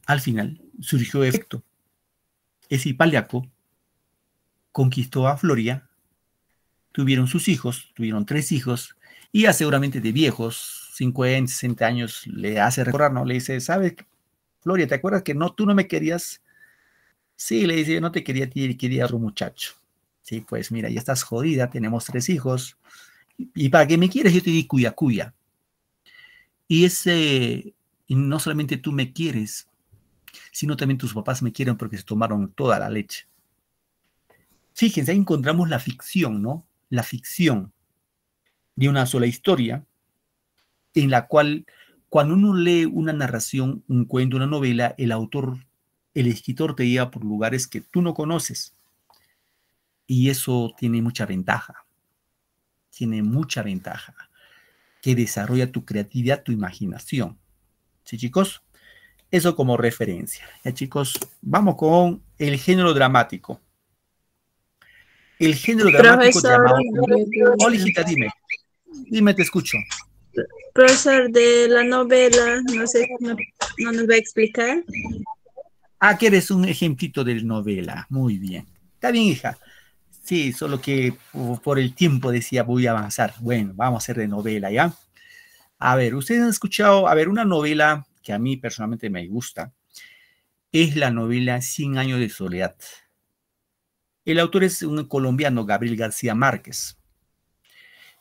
al final surgió efecto. Esipaliaco conquistó a Floria, tuvieron sus hijos, tuvieron tres hijos, y ya seguramente de viejos, 50, 60 años, le hace recordar, ¿no? Le dice, ¿sabes, Floria, te acuerdas que no, tú no me querías Sí, le dice, yo no te quería ti, quería a un muchacho. Sí, pues mira, ya estás jodida, tenemos tres hijos. Y, para qué me quieres, yo te di cuya, cuya. Y ese, no solamente tú me quieres, sino también tus papás me quieren porque se tomaron toda la leche. Fíjense, ahí encontramos la ficción, ¿no? La ficción de una sola historia en la cual cuando uno lee una narración, un cuento, una novela, el autor el escritor te guía por lugares que tú no conoces. Y eso tiene mucha ventaja. Tiene mucha ventaja. Que desarrolla tu creatividad, tu imaginación. ¿Sí, chicos? Eso como referencia. Ya, chicos, vamos con el género dramático. El género dramático llamado... Oh, dime. Dime, te escucho. Profesor, de la novela, no sé, no nos va a explicar. Ah, que eres un ejemplito de novela. Muy bien. Está bien, hija. Sí, solo que por el tiempo decía voy a avanzar. Bueno, vamos a hacer de novela, ¿ya? A ver, ustedes han escuchado, a ver, una novela que a mí personalmente me gusta es la novela Cien años de soledad. El autor es un colombiano, Gabriel García Márquez.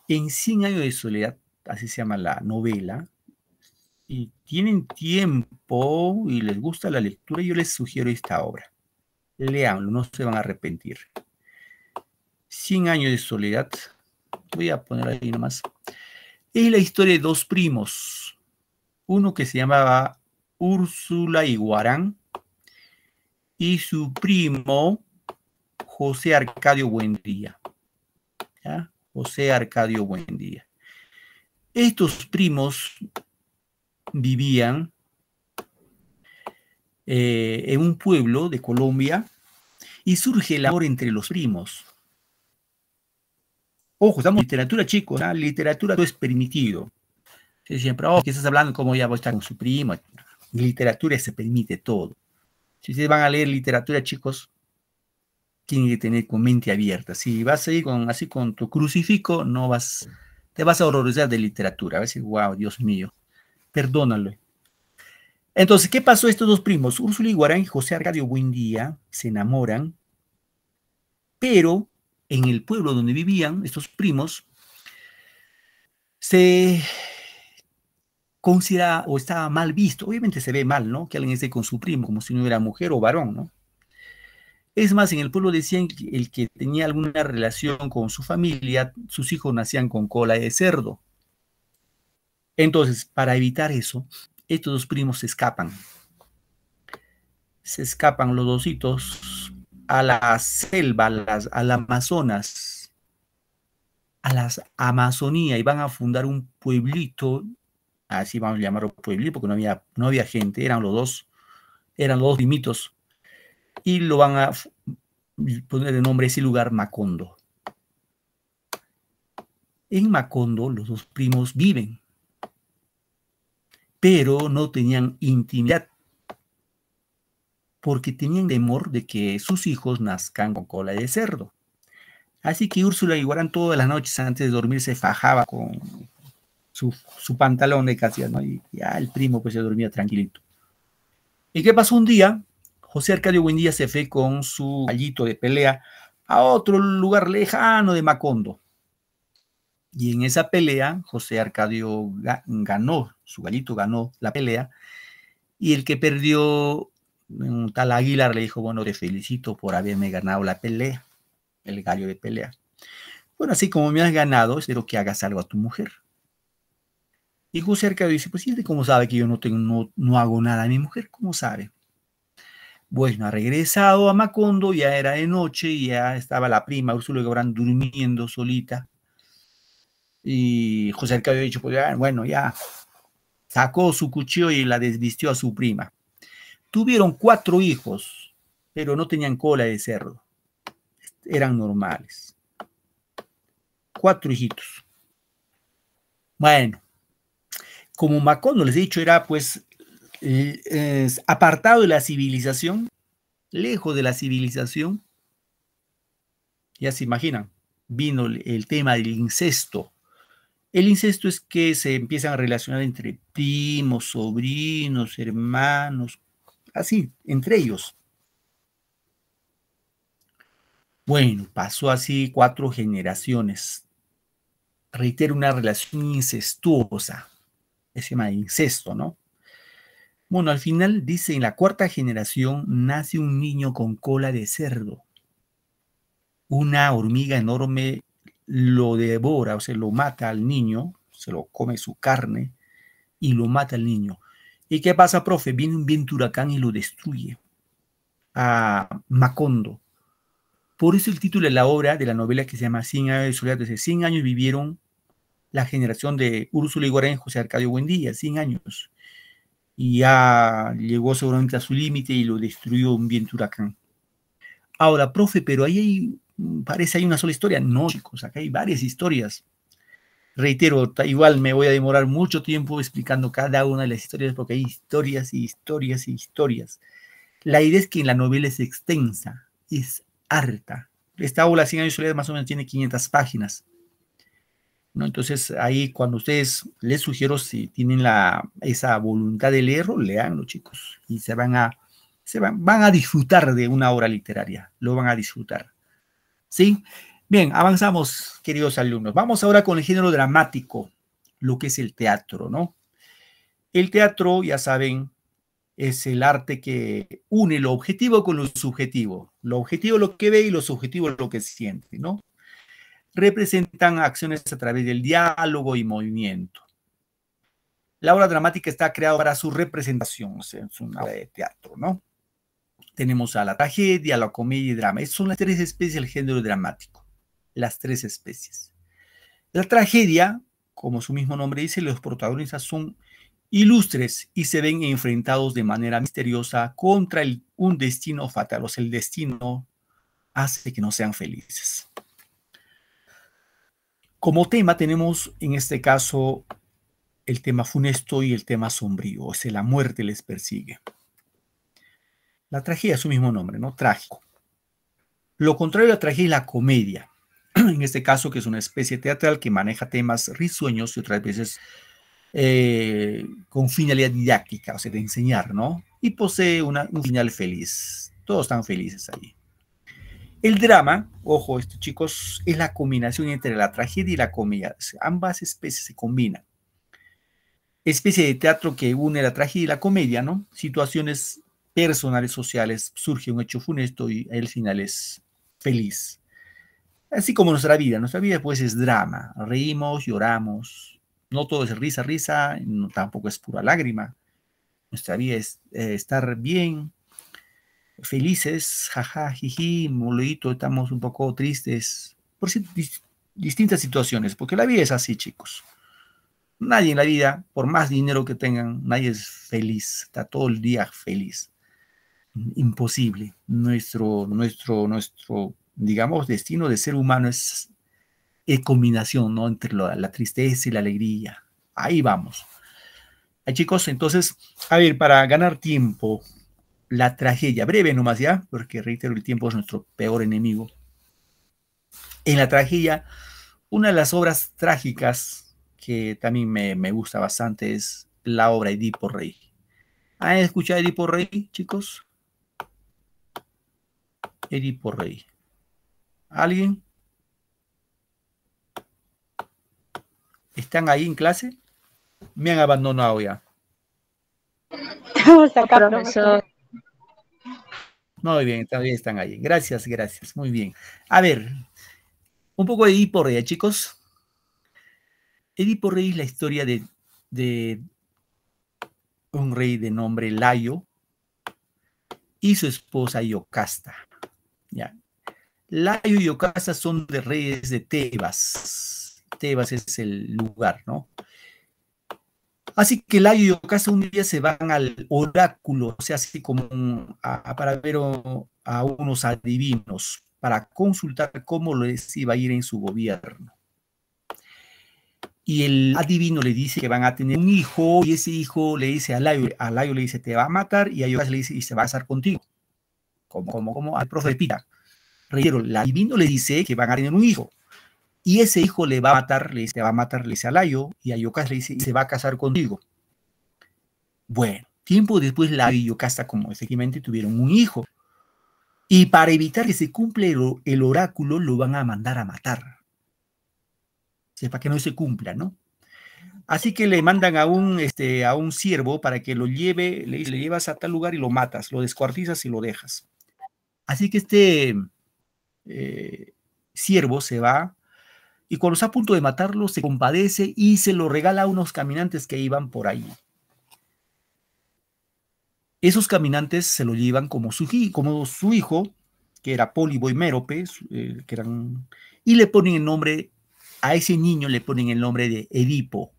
En Cien años de soledad, así se llama la novela, si tienen tiempo y les gusta la lectura, yo les sugiero esta obra. Leanlo, no se van a arrepentir. 100 años de soledad. Voy a poner ahí nomás. Es la historia de dos primos. Uno que se llamaba Úrsula Iguarán y su primo José Arcadio Buendía. José Arcadio Buendía. Estos primos vivían eh, en un pueblo de Colombia y surge el amor entre los primos. Ojo, estamos en literatura, chicos, La literatura no es permitido. siempre, oh, ¿qué estás hablando? ¿Cómo ya voy a estar con su primo? Literatura se permite todo. Si se van a leer literatura, chicos, tienen que tener con mente abierta. Si vas ir con, así con tu crucifijo, no vas, te vas a horrorizar de literatura. A veces, wow, Dios mío perdónalo. Entonces, ¿qué pasó estos dos primos? Úrsula Guarán y José Argadio Buendía se enamoran, pero en el pueblo donde vivían estos primos, se considera o estaba mal visto. Obviamente se ve mal, ¿no? Que alguien esté con su primo, como si no era mujer o varón, ¿no? Es más, en el pueblo decían que el que tenía alguna relación con su familia, sus hijos nacían con cola de cerdo. Entonces, para evitar eso, estos dos primos se escapan. Se escapan los dositos a la selva, a las, Amazonas, a las Amazonía y van a fundar un pueblito, así vamos a llamarlo pueblito porque no había, no había gente, eran los dos, eran los dos primitos, y lo van a poner de nombre ese lugar Macondo. En Macondo los dos primos viven pero no tenían intimidad, porque tenían temor de que sus hijos nazcan con cola de cerdo. Así que Úrsula Iguarán, todas las noches antes de dormir se fajaba con su, pantalón de casi, ¿no? Y ya ah, el primo pues se dormía tranquilito. ¿Y qué pasó un día? José Arcadio Buendía se fue con su gallito de pelea a otro lugar lejano de Macondo. Y en esa pelea, José Arcadio ganó, su gallito ganó la pelea, y el que perdió, un tal Aguilar, le dijo, bueno, te felicito por haberme ganado la pelea, el gallo de pelea. Bueno, así como me has ganado, espero que hagas algo a tu mujer. Y José Arcadio dice, pues, ¿y cómo sabe que yo no, tengo, no, hago nada a mi mujer? ¿Cómo sabe? Bueno, ha regresado a Macondo, ya era de noche, ya estaba la prima Úrsula Gabrán durmiendo solita. Y José que había dicho, pues ah, bueno, ya sacó su cuchillo y la desvistió a su prima. Tuvieron cuatro hijos, pero no tenían cola de cerdo. Eran normales. Cuatro hijitos. Bueno, como Macondo les he dicho, era pues apartado de la civilización, lejos de la civilización. Ya se imaginan, vino el tema del incesto el incesto es que se empiezan a relacionar entre primos, sobrinos, hermanos, así, entre ellos. Bueno, pasó así cuatro generaciones. Reitero, una relación incestuosa. Se llama incesto, ¿no? Bueno, al final dice, en la cuarta generación nace un niño con cola de cerdo, una hormiga enorme lo devora, o sea, lo mata al niño, se lo come su carne y lo mata al niño. ¿Y qué pasa, profe? Viene un viento huracán y lo destruye a Macondo. Por eso el título de la obra, de la novela que se llama 100 años de soledad, desde 100 años vivieron la generación de Úrsula y y José Arcadio Buendía, 100 años. Y ya llegó seguramente a su límite y lo destruyó un viento huracán. Ahora, profe, pero ahí hay parece hay una sola historia. No, chicos, acá hay varias historias. Reitero, igual me voy a demorar mucho tiempo explicando cada una de las historias porque hay historias y historias y historias. La idea es que la novela es extensa, es harta. Esta aula 100 años de más o menos tiene 500 páginas. ¿no? Entonces ahí cuando ustedes les sugiero si tienen esa voluntad de leerlo, leanlo chicos y se van a, se van a disfrutar de una obra literaria, lo van a disfrutar. ¿Sí? Bien, avanzamos, queridos alumnos. Vamos ahora con el género dramático, lo que es el teatro, ¿no? El teatro, ya saben, es el arte que une lo objetivo con lo subjetivo. Lo objetivo es lo que ve y lo subjetivo es lo que siente, ¿no? Representan acciones a través del diálogo y movimiento. La obra dramática está creada para su representación, es una obra de teatro, ¿no? Tenemos a la tragedia, la comedia y drama. son las tres especies del género dramático. Las tres especies. La tragedia, como su mismo nombre dice, los protagonistas son ilustres y se ven enfrentados de manera misteriosa contra un destino fatal. O sea, el destino hace que no sean felices. Como tema tenemos en este caso el tema funesto y el tema sombrío, o sea, la muerte les persigue. La tragedia es su mismo nombre, ¿no? Trágico. Lo contrario de la tragedia es la comedia, en este caso que es una especie teatral que maneja temas risueños y otras veces eh, con finalidad didáctica, o sea, de enseñar, ¿no? Y posee una, un final feliz. Todos están felices ahí. El drama, ojo, estos chicos, es la combinación entre la tragedia y la comedia. Ambas especies se combinan. Especie de teatro que une la tragedia y la comedia, ¿no? Situaciones personales sociales surge un hecho funesto y el final es feliz. Así como nuestra vida, nuestra vida pues es drama, reímos, lloramos, no todo es risa, risa, tampoco es pura lágrima. Nuestra vida es eh, estar bien, felices, jaja, jiji, molito, estamos un poco tristes, por distintas situaciones, porque la vida es así, chicos. Nadie en la vida, por más dinero que tengan, nadie es feliz, está todo el día feliz imposible. Nuestro, nuestro, nuestro, digamos, destino de ser humano es, combinación, ¿no? Entre la, tristeza y la alegría. Ahí vamos. chicos, entonces, a ver, para ganar tiempo, la tragedia, breve nomás ya, porque reitero, el tiempo es nuestro peor enemigo. En la tragedia, una de las obras trágicas que también me, me gusta bastante es la obra Edipo Rey. ¿Han escuchado Edipo Rey, chicos? Edipo Rey. ¿Alguien? ¿Están ahí en clase? Me han abandonado ya. Estamos acá, profesor. Muy bien, también están ahí. Gracias, gracias. Muy bien. A ver, un poco de Edipo Rey, ¿eh, chicos. Edipo Rey es la historia de, de un rey de nombre Layo y su esposa Yocasta. Ya. Layo y Ocasa son de reyes de Tebas. Tebas es el lugar, ¿no? Así que Layo y Ocasa un día se van al oráculo, o sea, así como para ver a unos adivinos, para consultar cómo les iba a ir en su gobierno. Y el adivino le dice que van a tener un hijo, y ese hijo le dice a Layo, a Layo le dice, te va a matar, y a Ocasa le dice, y se va a casar contigo como, como, como al profeta Reitero, la divino le dice que van a tener un hijo. Y ese hijo le va a matar, le dice, va a matar, y a Yocasta le dice, y se va a casar contigo. Bueno, tiempo después Layo y Yocasta, como efectivamente, tuvieron un hijo. Y para evitar que se cumpla el oráculo, lo van a mandar a matar. O para que no se cumpla, ¿no? Así que le mandan a un, este, a un siervo para que lo lleve, le llevas a tal lugar y lo matas, lo descuartizas y lo dejas. Así que este eh, siervo se va y cuando está a punto de matarlo, se compadece y se lo regala a unos caminantes que iban por ahí. Esos caminantes se lo llevan como su, como su hijo, que era Pólibo y Mérope, eh, que eran, y le ponen el nombre, a ese niño le ponen el nombre de Edipo.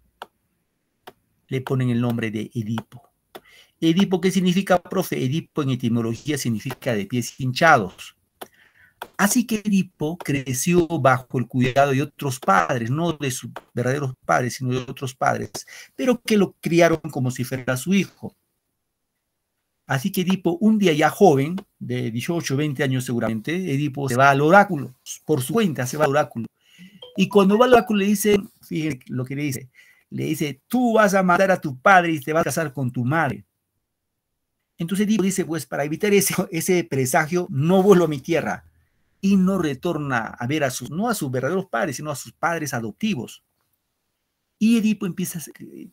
Le ponen el nombre de Edipo. Edipo, ¿qué significa, profe? Edipo en etimología significa de pies hinchados. Así que Edipo creció bajo el cuidado de otros padres, no de sus verdaderos padres, sino de otros padres, pero que lo criaron como si fuera su hijo. Así que Edipo, un día ya joven, de 18 20 años seguramente, Edipo se va al oráculo, por su cuenta se va al oráculo. Y cuando va al oráculo le dice, fíjense lo que le dice, le dice, tú vas a matar a tu padre y te vas a casar con tu madre. Entonces Edipo dice, pues para evitar ese, ese presagio, no vuelvo a mi tierra y no retorna a ver a sus, no a sus verdaderos padres, sino a sus padres adoptivos. Y Edipo empieza a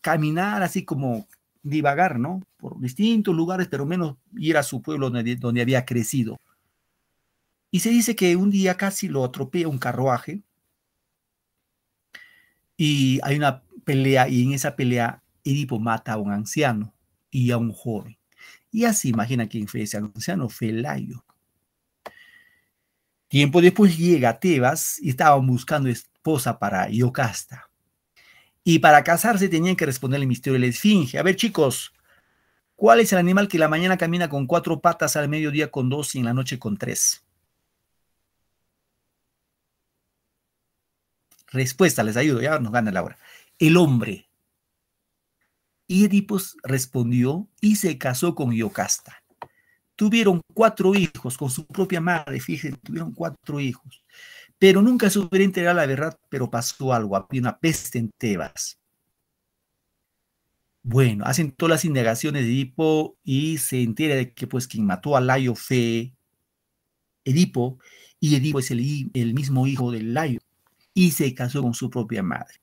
caminar así como divagar, ¿no? Por distintos lugares, pero menos ir a su pueblo donde, donde había crecido. Y se dice que un día casi lo atropella un carruaje y hay una pelea y en esa pelea Edipo mata a un anciano y a un joven. Y así imagina quién fue ese anciano, Felayo. Tiempo después llega Tebas y estaban buscando esposa para yocasta Y para casarse tenían que responder el misterio de la esfinge. A ver, chicos, ¿cuál es el animal que la mañana camina con cuatro patas, al mediodía con dos y en la noche con tres? Respuesta, les ayudo, ya nos gana la hora. El hombre. Y Edipo respondió y se casó con Yocasta. Tuvieron cuatro hijos con su propia madre, fíjense, tuvieron cuatro hijos. Pero nunca se hubiera enterado la verdad, pero pasó algo, había una peste en Tebas. Bueno, hacen todas las indagaciones de Edipo y se entera de que pues quien mató a Laio fue Edipo y Edipo es el, mismo hijo de Laio y se casó con su propia madre.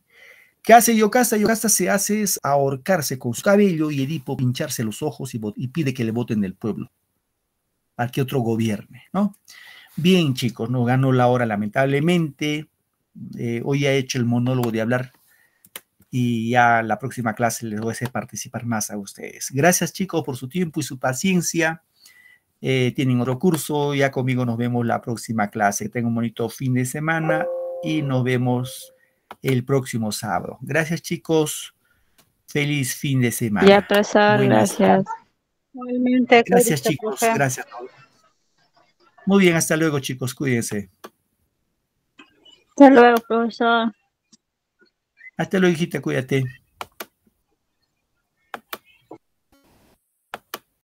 ¿Qué hace Yocasta? Yocasta se hace es ahorcarse con su cabello y Edipo pincharse los ojos y, pide que le voten del pueblo. Al que otro gobierne, ¿no? Bien, chicos, no ganó la hora lamentablemente. Eh, hoy ha hecho el monólogo de hablar y ya la próxima clase les voy a hacer participar más a ustedes. Gracias, chicos, por su tiempo y su paciencia. Eh, tienen otro curso. Ya conmigo nos vemos la próxima clase. tengo un bonito fin de semana y nos vemos el próximo sábado. Gracias chicos. Feliz fin de semana. Ya, gracias. gracias chicos, gracias. Muy bien, hasta luego chicos, cuídense. Hasta luego, profesor. Hasta luego, hijita, cuídate.